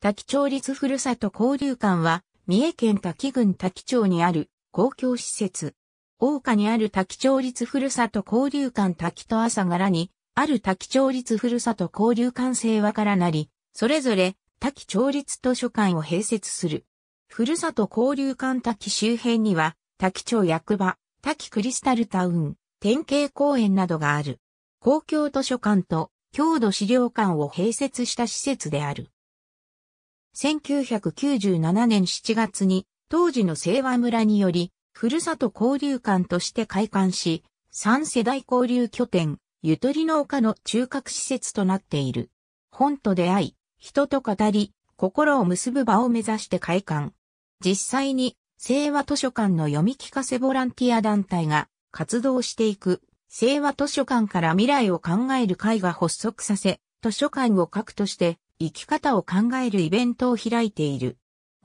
滝町立ふるさと交流館は、三重県滝郡滝町にある公共施設。大岡にある滝町立ふるさと交流館滝と朝柄に、ある滝町立ふるさと交流館清和からなり、それぞれ滝町立図書館を併設する。ふるさと交流館滝周辺には、滝町役場、滝クリスタルタウン、典型公園などがある。公共図書館と郷土資料館を併設した施設である。1997年7月に当時の清和村により、ふるさと交流館として開館し、三世代交流拠点、ゆとりの丘の中核施設となっている。本と出会い、人と語り、心を結ぶ場を目指して開館。実際に、清和図書館の読み聞かせボランティア団体が活動していく、清和図書館から未来を考える会が発足させ、図書館を核として生き方を考えるイベントを開いている。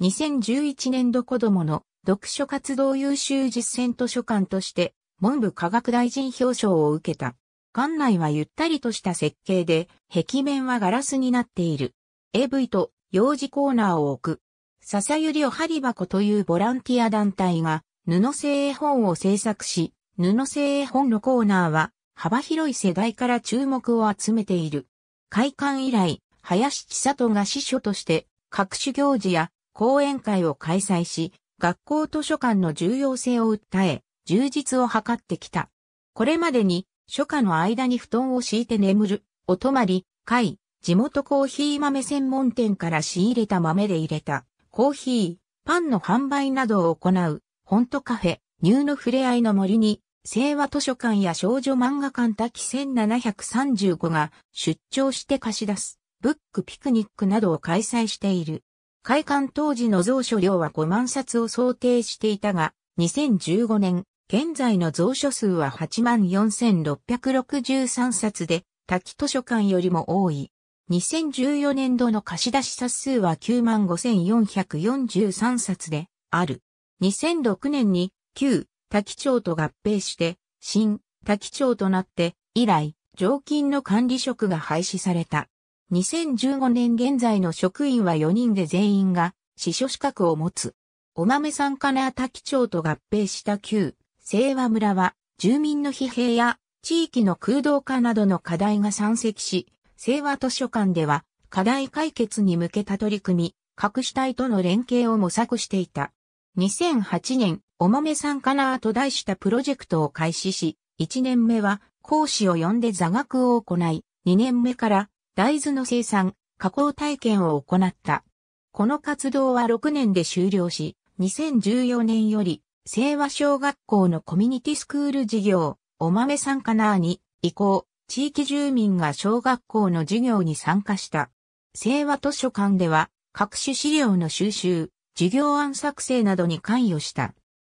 2011年度子供の読書活動優秀実践図書館として文部科学大臣表彰を受けた。館内はゆったりとした設計で、壁面はガラスになっている。AV と幼児コーナーを置く。笹ゆりお張り箱というボランティア団体が布製絵本を制作し、布製絵本のコーナーは幅広い世代から注目を集めている。開館以来、林千里が司書として各種行事や講演会を開催し、学校図書館の重要性を訴え、充実を図ってきた。これまでに、初夏の間に布団を敷いて眠る、お泊まり、会、地元コーヒー豆専門店から仕入れた豆で入れた、コーヒー、パンの販売などを行う、ホントカフェ、ニューのふれあいの森に、清和図書館や少女漫画館滝1735が出張して貸し出す。ブックピクニックなどを開催している。開館当時の蔵書量は5万冊を想定していたが、2015年、現在の蔵書数は84,663冊で、滝図書館よりも多い。2014年度の貸し出し冊数は95,443冊で、ある。2006年に、旧、滝町と合併して、新、滝町となって、以来、常勤の管理職が廃止された。2015年現在の職員は4人で全員が司書資格を持つ。お豆さんかあ滝町と合併した旧、清和村は、住民の疲弊や地域の空洞化などの課題が山積し、清和図書館では課題解決に向けた取り組み、各主体との連携を模索していた。2008年、お豆さんかあと題したプロジェクトを開始し、1年目は講師を呼んで座学を行い、2年目から大豆の生産、加工体験を行った。この活動は6年で終了し、2014年より、清和小学校のコミュニティスクール事業、お豆参加なーに移行、地域住民が小学校の授業に参加した。清和図書館では、各種資料の収集、授業案作成などに関与した。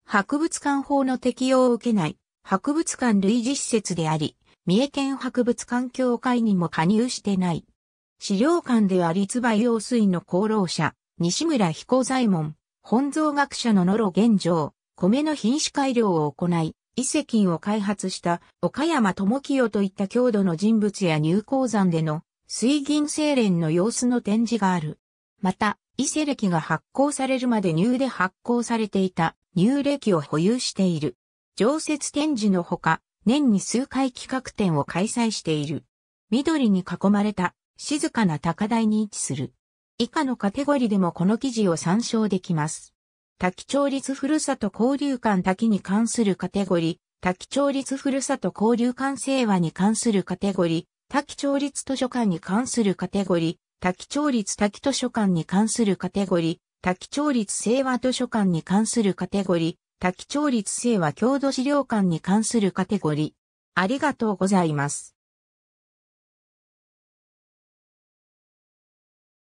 博物館法の適用を受けない、博物館類似施設であり、三重県博物館協会にも加入してない。資料館では立梅用水の功労者、西村彦左衛門、本草学者の野呂玄城、米の品種改良を行い、遺跡を開発した岡山智清といった郷土の人物や入鉱山での水銀精錬の様子の展示がある。また、伊勢歴が発行されるまで入で発行されていた入歴を保有している。常設展示のほか、年に数回企画展を開催している。緑に囲まれた静かな高台に位置する。以下のカテゴリでもこの記事を参照できます。滝町立ふるさと交流館滝に関するカテゴリ、滝町立ふるさと交流館清和に関するカテゴリ、滝町立図書館に関するカテゴリ、滝町立滝図書館に関するカテゴリ、滝町立清和図書館に関するカテゴリ、多機調律性は郷土資料館に関するカテゴリ。ありがとうございます。